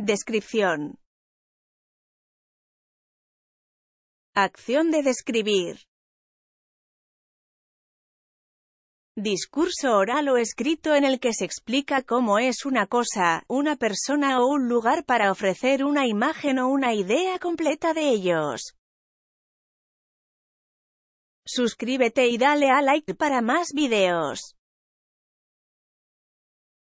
Descripción. Acción de describir. Discurso oral o escrito en el que se explica cómo es una cosa, una persona o un lugar para ofrecer una imagen o una idea completa de ellos. Suscríbete y dale a like para más videos.